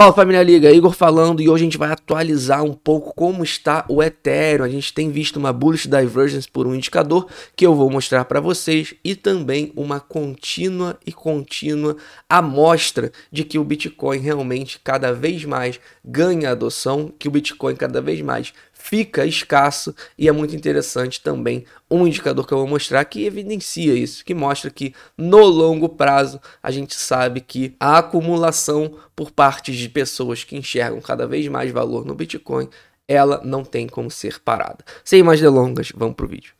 Fala família Liga, Igor falando e hoje a gente vai atualizar um pouco como está o Ethereum. A gente tem visto uma bullish divergence por um indicador que eu vou mostrar para vocês e também uma contínua e contínua amostra de que o Bitcoin realmente cada vez mais ganha adoção, que o Bitcoin cada vez mais fica escasso e é muito interessante também um indicador que eu vou mostrar que evidencia isso, que mostra que no longo prazo a gente sabe que a acumulação por parte de pessoas que enxergam cada vez mais valor no Bitcoin, ela não tem como ser parada. Sem mais delongas, vamos pro vídeo.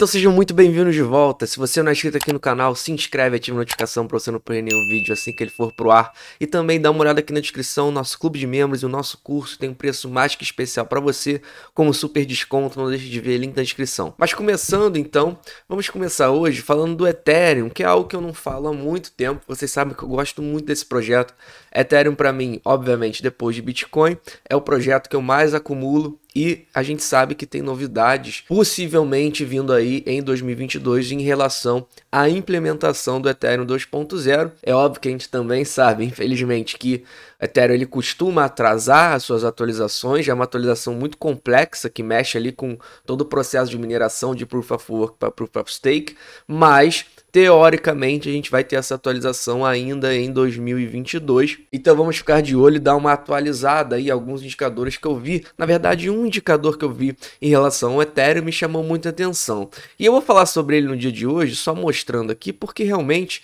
Então sejam muito bem-vindos de volta. Se você não é inscrito aqui no canal, se inscreve, ativa a notificação para você não perder nenhum vídeo assim que ele for pro ar. E também dá uma olhada aqui na descrição, nosso clube de membros e o nosso curso tem um preço mais que especial para você, como super desconto, não deixe de ver, link na descrição. Mas começando então, vamos começar hoje falando do Ethereum, que é algo que eu não falo há muito tempo. Vocês sabem que eu gosto muito desse projeto. Ethereum para mim, obviamente, depois de Bitcoin, é o projeto que eu mais acumulo e a gente sabe que tem novidades possivelmente vindo aí em 2022 em relação à implementação do Ethereum 2.0. É óbvio que a gente também sabe, infelizmente, que Ethereum ele costuma atrasar as suas atualizações, é uma atualização muito complexa que mexe ali com todo o processo de mineração de Proof of Work para Proof of Stake, mas teoricamente a gente vai ter essa atualização ainda em 2022. Então vamos ficar de olho e dar uma atualizada aí alguns indicadores que eu vi. Na verdade, um indicador que eu vi em relação ao Ethereum me chamou muita atenção. E eu vou falar sobre ele no dia de hoje, só mostrando aqui, porque realmente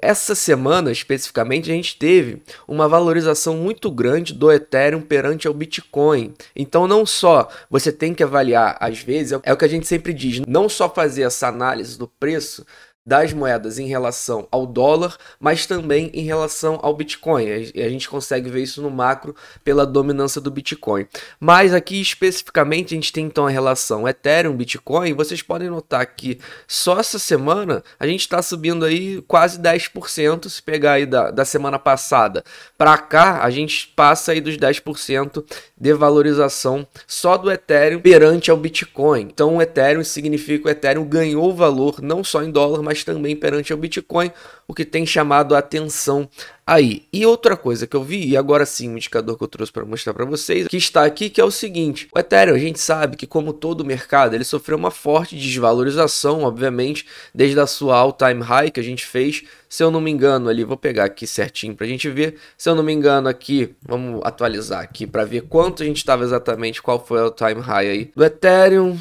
essa semana, especificamente, a gente teve uma valorização muito grande do Ethereum perante ao Bitcoin. Então, não só você tem que avaliar, às vezes, é o que a gente sempre diz, não só fazer essa análise do preço das moedas em relação ao dólar, mas também em relação ao Bitcoin. E a gente consegue ver isso no macro pela dominância do Bitcoin. Mas aqui especificamente a gente tem então a relação Ethereum Bitcoin. Vocês podem notar que só essa semana a gente está subindo aí quase 10%. Se pegar aí da, da semana passada para cá, a gente passa aí dos 10% de valorização só do Ethereum perante ao Bitcoin. Então o Ethereum significa que o Ethereum ganhou valor não só em dólar, mas mas também perante o Bitcoin, o que tem chamado a atenção aí. E outra coisa que eu vi, e agora sim o um indicador que eu trouxe para mostrar para vocês, que está aqui, que é o seguinte: o Ethereum, a gente sabe que, como todo mercado, ele sofreu uma forte desvalorização, obviamente, desde a sua all-time high que a gente fez. Se eu não me engano, ali, vou pegar aqui certinho para a gente ver. Se eu não me engano, aqui, vamos atualizar aqui para ver quanto a gente estava exatamente, qual foi o all-time high aí do Ethereum.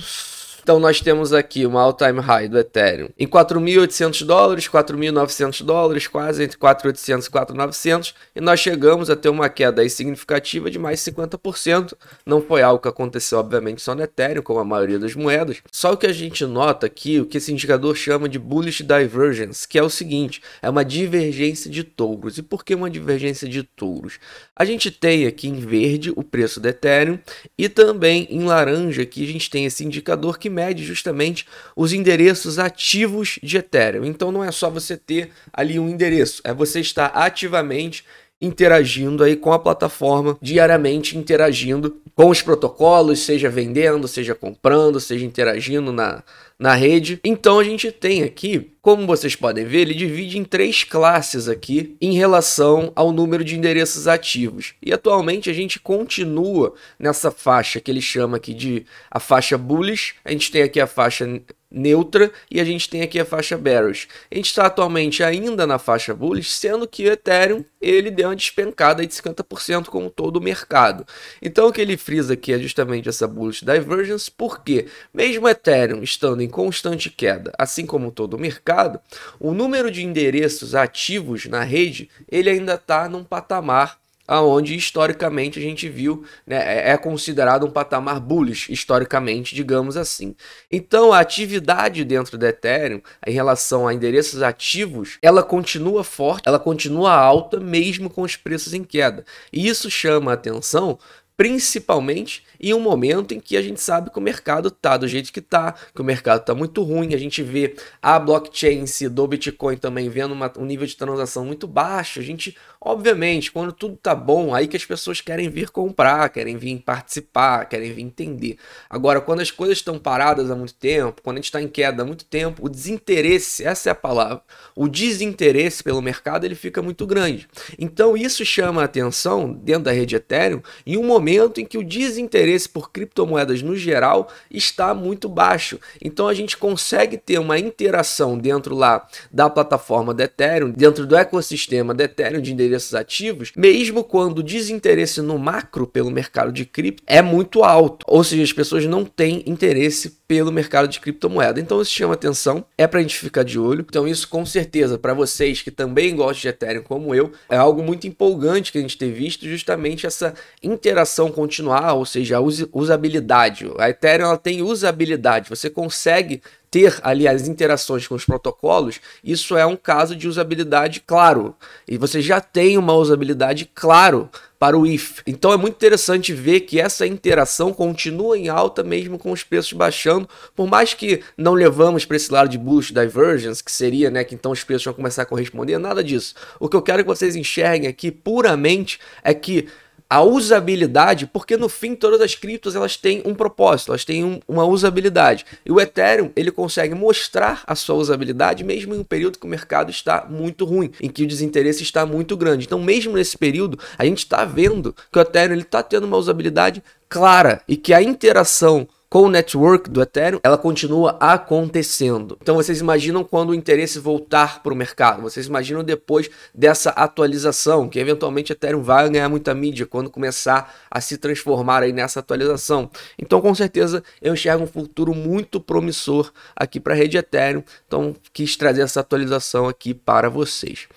Então nós temos aqui uma all-time high do Ethereum em 4.800 dólares, 4.900 dólares, quase entre 4.800 e 4.900, e nós chegamos a ter uma queda aí significativa de mais 50%. Não foi algo que aconteceu, obviamente, só no Ethereum, como a maioria das moedas. Só o que a gente nota aqui, o que esse indicador chama de bullish divergence, que é o seguinte, é uma divergência de touros. E por que uma divergência de touros? A gente tem aqui em verde o preço do Ethereum e também em laranja aqui a gente tem esse indicador que mede justamente os endereços ativos de Ethereum. Então não é só você ter ali um endereço, é você estar ativamente interagindo aí com a plataforma, diariamente interagindo com os protocolos, seja vendendo, seja comprando, seja interagindo na, na rede. Então a gente tem aqui, como vocês podem ver, ele divide em três classes aqui em relação ao número de endereços ativos. E atualmente a gente continua nessa faixa que ele chama aqui de a faixa bullish. A gente tem aqui a faixa neutra e a gente tem aqui a faixa bearish. A gente está atualmente ainda na faixa bullish, sendo que o Ethereum ele deu uma despencada de 50% como todo o mercado. Então o que ele frisa aqui é justamente essa bullish divergence, porque mesmo Ethereum estando em constante queda, assim como todo o mercado, o número de endereços ativos na rede ele ainda está num patamar aonde historicamente a gente viu, né, é, é considerado um patamar bullish, historicamente, digamos assim. Então, a atividade dentro do Ethereum, em relação a endereços ativos, ela continua forte, ela continua alta, mesmo com os preços em queda. E isso chama atenção principalmente em um momento em que a gente sabe que o mercado tá do jeito que tá, que o mercado tá muito ruim, a gente vê a blockchain se do Bitcoin também vendo uma, um nível de transação muito baixo, a gente Obviamente, quando tudo tá bom, aí que as pessoas querem vir comprar, querem vir participar, querem vir entender. Agora, quando as coisas estão paradas há muito tempo, quando a gente está em queda há muito tempo, o desinteresse, essa é a palavra, o desinteresse pelo mercado ele fica muito grande. Então isso chama a atenção dentro da rede Ethereum em um momento em que o desinteresse por criptomoedas no geral está muito baixo. Então a gente consegue ter uma interação dentro lá da plataforma da Ethereum, dentro do ecossistema da Ethereum de endereço preços ativos, mesmo quando o desinteresse no macro pelo mercado de cripto é muito alto. Ou seja, as pessoas não têm interesse pelo mercado de criptomoeda. Então isso chama atenção, é para a gente ficar de olho. Então isso com certeza para vocês que também gostam de Ethereum como eu, é algo muito empolgante que a gente ter visto justamente essa interação continuar, ou seja, a usabilidade. A Ethereum ela tem usabilidade, você consegue ter ali as interações com os protocolos, isso é um caso de usabilidade claro. E você já tem uma usabilidade claro para o IF. Então é muito interessante ver que essa interação continua em alta mesmo com os preços baixando, por mais que não levamos para esse lado de bullish divergence, que seria, né, que então os preços vão começar a corresponder, nada disso. O que eu quero que vocês enxerguem aqui puramente é que a usabilidade, porque no fim todas as criptos elas têm um propósito, elas têm um, uma usabilidade. E o Ethereum ele consegue mostrar a sua usabilidade mesmo em um período que o mercado está muito ruim, em que o desinteresse está muito grande. Então, mesmo nesse período, a gente está vendo que o Ethereum ele está tendo uma usabilidade clara e que a interação com o network do Ethereum, ela continua acontecendo. Então vocês imaginam quando o interesse voltar para o mercado, vocês imaginam depois dessa atualização, que eventualmente Ethereum vai ganhar muita mídia quando começar a se transformar aí nessa atualização. Então com certeza eu enxergo um futuro muito promissor aqui para a rede Ethereum, então quis trazer essa atualização aqui para vocês.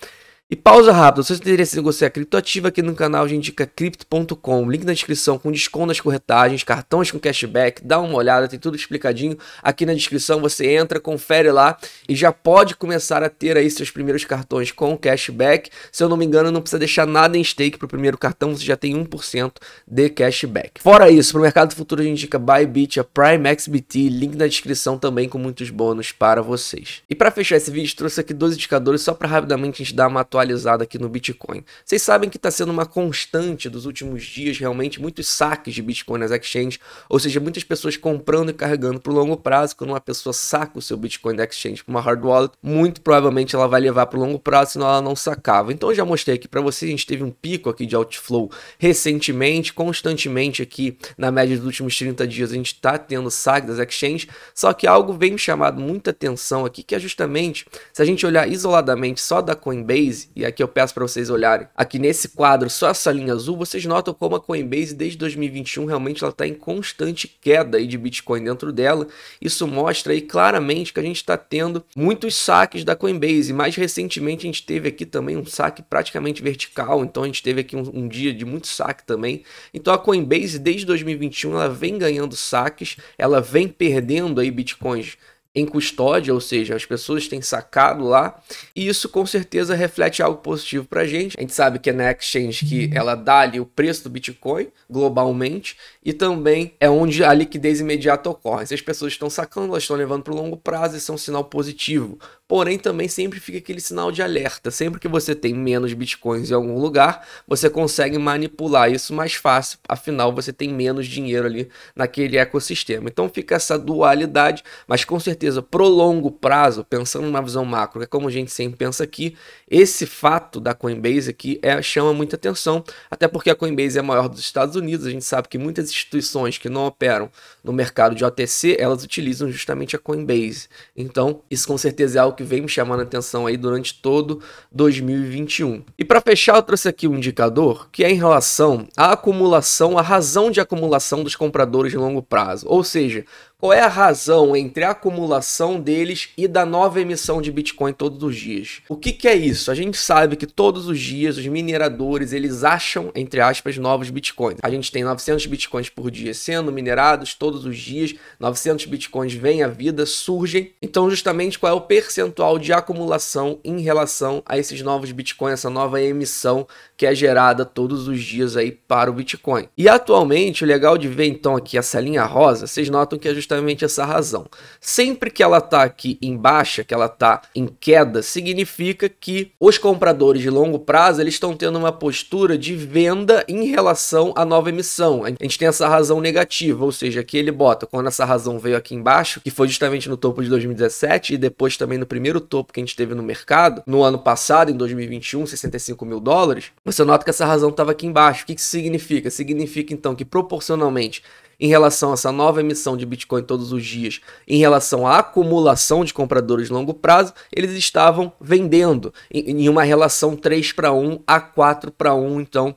E pausa rápida, se você tem interesse em negociar criptoativa aqui no canal, a gente indica cripto.com, link na descrição com desconto nas corretagens, cartões com cashback, dá uma olhada, tem tudo explicadinho aqui na descrição, você entra, confere lá e já pode começar a ter aí seus primeiros cartões com cashback. Se eu não me engano, não precisa deixar nada em stake para o primeiro cartão, você já tem 1% de cashback. Fora isso, para o mercado futuro a gente indica Bybit, a Prime XBT, link na descrição também com muitos bônus para vocês. E para fechar esse vídeo, trouxe aqui dois indicadores só para rapidamente a gente dar uma atualização atualizado aqui no Bitcoin. Vocês sabem que está sendo uma constante dos últimos dias, realmente, muitos saques de Bitcoin nas exchanges, ou seja, muitas pessoas comprando e carregando para o longo prazo. Quando uma pessoa saca o seu Bitcoin da exchange para uma hard wallet, muito provavelmente ela vai levar para o longo prazo, senão ela não sacava. Então, eu já mostrei aqui para vocês, a gente teve um pico aqui de outflow recentemente, constantemente aqui na média dos últimos 30 dias a gente está tendo saque das exchanges, só que algo vem me chamado muita atenção aqui, que é justamente, se a gente olhar isoladamente só da Coinbase, e aqui eu peço para vocês olharem, aqui nesse quadro, só essa linha azul, vocês notam como a Coinbase desde 2021 realmente ela está em constante queda aí de Bitcoin dentro dela. Isso mostra aí claramente que a gente está tendo muitos saques da Coinbase. Mais recentemente a gente teve aqui também um saque praticamente vertical, então a gente teve aqui um, um dia de muito saque também. Então a Coinbase desde 2021 ela vem ganhando saques, ela vem perdendo aí Bitcoins em custódia, ou seja, as pessoas têm sacado lá, e isso com certeza reflete algo positivo para a gente. A gente sabe que é na exchange que uhum. ela dá ali o preço do Bitcoin globalmente e também é onde a liquidez imediata ocorre. Se as pessoas estão sacando, elas estão levando para o longo prazo, isso é um sinal positivo Porém, também sempre fica aquele sinal de alerta. Sempre que você tem menos bitcoins em algum lugar, você consegue manipular isso mais fácil. Afinal, você tem menos dinheiro ali naquele ecossistema. Então fica essa dualidade, mas com certeza, pro longo prazo, pensando numa visão macro, que é como a gente sempre pensa aqui, esse fato da Coinbase aqui é, chama muita atenção, até porque a Coinbase é a maior dos Estados Unidos. A gente sabe que muitas instituições que não operam no mercado de OTC, elas utilizam justamente a Coinbase. Então, isso com certeza é algo que que vem me chamando a atenção aí durante todo 2021. E para fechar, eu trouxe aqui um indicador que é em relação à acumulação, a razão de acumulação dos compradores de longo prazo. Ou seja, qual é a razão entre a acumulação deles e da nova emissão de Bitcoin todos os dias? O que, que é isso? A gente sabe que todos os dias os mineradores eles acham, entre aspas, novos Bitcoins. A gente tem 900 Bitcoins por dia sendo minerados todos os dias, 900 Bitcoins vêm à vida, surgem. Então, justamente qual é o percentual de acumulação em relação a esses novos Bitcoins, essa nova emissão que é gerada todos os dias aí para o Bitcoin? E atualmente, o legal de ver então aqui essa linha rosa, vocês notam que é justamente justamente essa razão. Sempre que ela está aqui em baixa, que ela está em queda, significa que os compradores de longo prazo eles estão tendo uma postura de venda em relação à nova emissão. A gente tem essa razão negativa, ou seja, aqui ele bota quando essa razão veio aqui embaixo, que foi justamente no topo de 2017 e depois também no primeiro topo que a gente teve no mercado, no ano passado, em 2021, 65 mil dólares, você nota que essa razão estava aqui embaixo. O que, que significa? Significa então que proporcionalmente em relação a essa nova emissão de Bitcoin todos os dias, em relação à acumulação de compradores de longo prazo, eles estavam vendendo em uma relação 3 para 1 a 4 para 1, então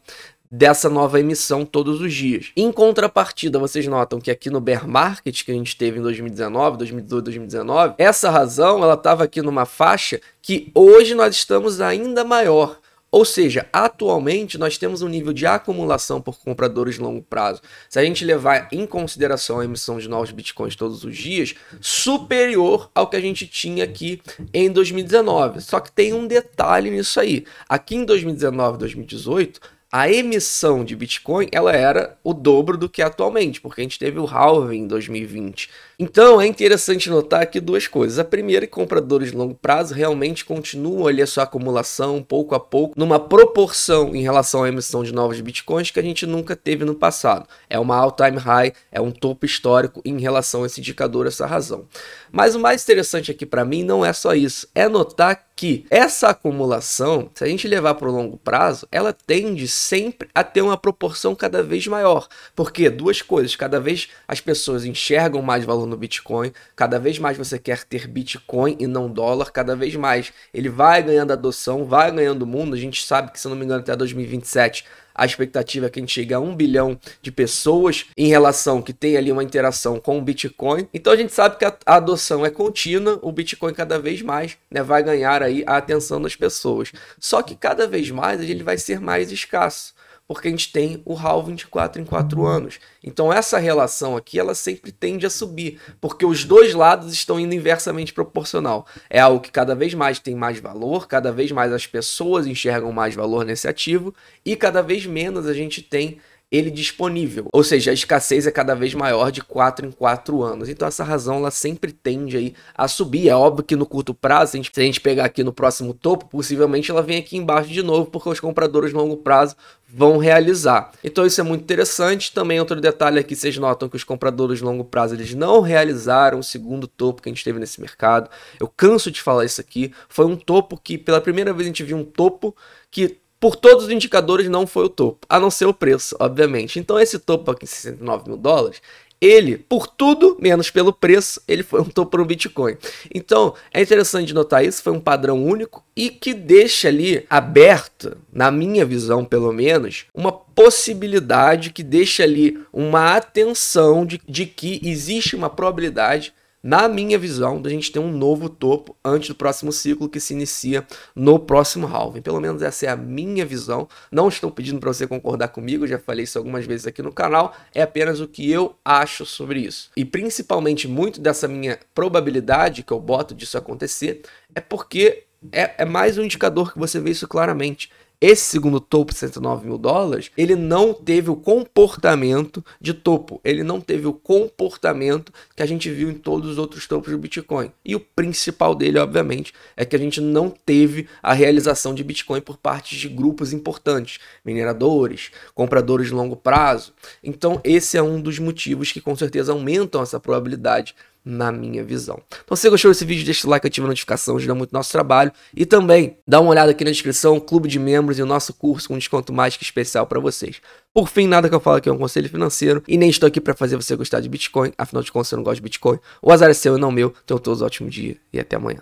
dessa nova emissão todos os dias. Em contrapartida, vocês notam que aqui no bear market que a gente teve em 2019, 2018, 2019, essa razão ela estava aqui numa faixa que hoje nós estamos ainda maior. Ou seja, atualmente nós temos um nível de acumulação por compradores de longo prazo. Se a gente levar em consideração a emissão de novos bitcoins todos os dias, superior ao que a gente tinha aqui em 2019. Só que tem um detalhe nisso aí. Aqui em 2019, 2018, a emissão de bitcoin ela era o dobro do que é atualmente, porque a gente teve o halving em 2020. Então é interessante notar aqui duas coisas. A primeira é que compradores de longo prazo realmente continuam ali a sua acumulação pouco a pouco, numa proporção em relação à emissão de novos bitcoins que a gente nunca teve no passado. É uma all-time high, é um topo histórico em relação a esse indicador, essa razão. Mas o mais interessante aqui para mim não é só isso, é notar que essa acumulação, se a gente levar para o longo prazo, ela tende sempre a ter uma proporção cada vez maior. Porque duas coisas, cada vez as pessoas enxergam mais valor no Bitcoin, cada vez mais você quer ter Bitcoin e não dólar, cada vez mais ele vai ganhando adoção, vai ganhando mundo. A gente sabe que, se não me engano, até 2027 a expectativa é que a gente chegue a um bilhão de pessoas em relação que tem ali uma interação com o Bitcoin. Então a gente sabe que a adoção é contínua, o Bitcoin cada vez mais né, vai ganhar aí a atenção das pessoas. Só que cada vez mais ele vai ser mais escasso porque a gente tem o HAL 24 em 4 anos. Então essa relação aqui, ela sempre tende a subir, porque os dois lados estão indo inversamente proporcional. É algo que cada vez mais tem mais valor, cada vez mais as pessoas enxergam mais valor nesse ativo e cada vez menos a gente tem ele disponível. Ou seja, a escassez é cada vez maior de 4 em 4 anos. Então essa razão ela sempre tende aí a subir. É óbvio que no curto prazo, se a gente, se a gente pegar aqui no próximo topo, possivelmente ela vem aqui embaixo de novo, porque os compradores de longo prazo vão realizar. Então isso é muito interessante. Também outro detalhe aqui, vocês notam que os compradores de longo prazo eles não realizaram o segundo topo que a gente teve nesse mercado. Eu canso de falar isso aqui. Foi um topo que pela primeira vez a gente viu um topo que por todos os indicadores não foi o topo, a não ser o preço, obviamente. Então esse topo aqui, 69 mil dólares, ele, por tudo, menos pelo preço, ele foi um topo no Bitcoin. Então, é interessante notar isso, foi um padrão único e que deixa ali aberto, na minha visão pelo menos, uma possibilidade que deixa ali uma atenção de, de que existe uma probabilidade na minha visão, da gente ter um novo topo antes do próximo ciclo que se inicia no próximo halving. Pelo menos essa é a minha visão. Não estou pedindo para você concordar comigo, já falei isso algumas vezes aqui no canal, é apenas o que eu acho sobre isso. E principalmente muito dessa minha probabilidade que eu boto disso acontecer é porque é, é mais um indicador que você vê isso claramente esse segundo topo de 109 mil dólares, ele não teve o comportamento de topo, ele não teve o comportamento que a gente viu em todos os outros topos do Bitcoin. E o principal dele, obviamente, é que a gente não teve a realização de Bitcoin por parte de grupos importantes, mineradores, compradores de longo prazo. Então, esse é um dos motivos que com certeza aumentam essa probabilidade na minha visão. Então, se você gostou desse vídeo, deixa o like, ativa a notificação, ajuda muito o nosso trabalho. E também dá uma olhada aqui na descrição, clube de membros e o nosso curso com um desconto mais que especial para vocês. Por fim, nada que eu falo aqui é um conselho financeiro e nem estou aqui para fazer você gostar de Bitcoin, afinal de contas, eu não gosto de Bitcoin. O azar é seu e não meu. Tenham todos um ótimo dia e até amanhã.